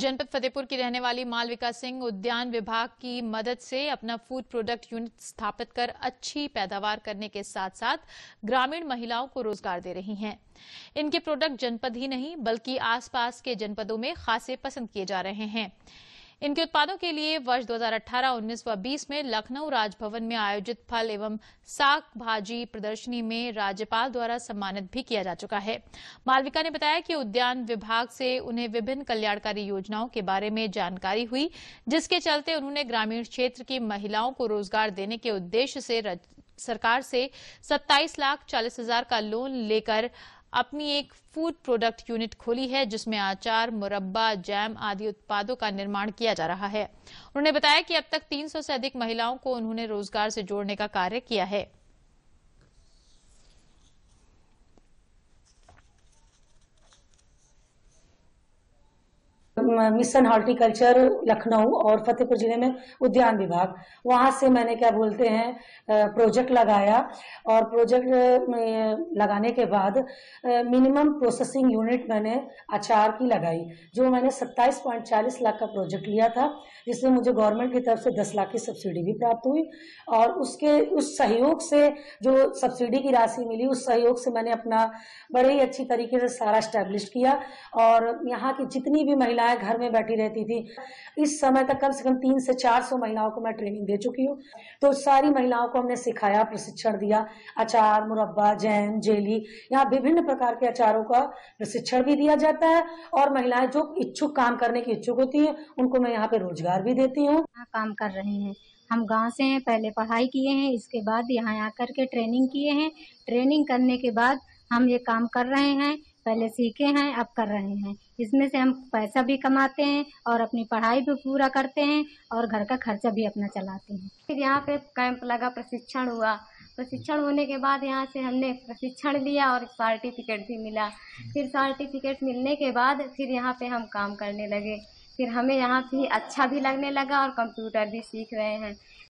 जनपद फतेहपुर की रहने वाली मालविका सिंह उद्यान विभाग की मदद से अपना फूड प्रोडक्ट यूनिट स्थापित कर अच्छी पैदावार करने के साथ साथ ग्रामीण महिलाओं को रोजगार दे रही हैं इनके प्रोडक्ट जनपद ही नहीं बल्कि आसपास के जनपदों में खासे पसंद किए जा रहे हैं इनके उत्पादों के लिए वर्ष 2018, 19 व 20 में लखनऊ राजभवन में आयोजित फल एवं साग भाजी प्रदर्शनी में राज्यपाल द्वारा सम्मानित भी किया जा चुका है मालविका ने बताया कि उद्यान विभाग से उन्हें विभिन्न कल्याणकारी योजनाओं के बारे में जानकारी हुई जिसके चलते उन्होंने ग्रामीण क्षेत्र की महिलाओं को रोजगार देने के उद्देश्य से सरकार से सत्ताईस लाख चालीस हजार का लोन लेकर अपनी एक फूड प्रोडक्ट यूनिट खोली है जिसमें आचार मुरब्बा जैम आदि उत्पादों का निर्माण किया जा रहा है उन्होंने बताया कि अब तक 300 से अधिक महिलाओं को उन्होंने रोजगार से जोड़ने का कार्य किया है मतलब, मिशन हॉर्टिकल्चर लखनऊ और फतेहपुर जिले में उद्यान विभाग वहाँ से मैंने क्या बोलते हैं प्रोजेक्ट लगाया और प्रोजेक्ट लगाने के बाद मिनिमम प्रोसेसिंग यूनिट मैंने अचार की लगाई जो मैंने 27.40 लाख का प्रोजेक्ट लिया था जिसमें मुझे गवर्नमेंट की तरफ से 10 लाख की सब्सिडी भी प्राप्त हुई और उसके उस सहयोग से जो सब्सिडी की राशि मिली उस सहयोग से मैंने अपना बड़े ही अच्छी तरीके से सारा स्टैब्लिश किया और यहाँ की जितनी भी महिलाएं मैं घर में बैठी रहती थी इस समय तक कम से कम तीन से चार सौ महिलाओं को मैं ट्रेनिंग दे चुकी हूँ तो सारी महिलाओं को हमने सिखाया प्रशिक्षण दिया अचार मुरब्बा जैन जेली यहाँ विभिन्न प्रकार के अचारों का प्रशिक्षण भी दिया जाता है और महिलाएं जो इच्छुक काम करने की इच्छुक होती है उनको मैं यहाँ पे रोजगार भी देती हूँ काम कर रहे हैं हम गांव से हैं पहले पढ़ाई किए हैं इसके बाद यहाँ आकर के ट्रेनिंग किए हैं ट्रेनिंग करने के बाद हम ये काम कर रहे हैं पहले सीखे हैं अब कर रहे हैं इसमें से हम पैसा भी कमाते हैं और अपनी पढ़ाई भी पूरा करते हैं और घर का खर्चा भी अपना चलाते हैं फिर यहाँ पे कैंप लगा प्रशिक्षण हुआ प्रशिक्षण होने के बाद यहाँ से हमने प्रशिक्षण लिया और सर्टिफिकेट भी मिला फिर सर्टिफिकेट मिलने के बाद फिर यहाँ पे हम काम करने लगे फिर हमें यहाँ भी अच्छा भी लगने लगा और कंप्यूटर भी सीख रहे हैं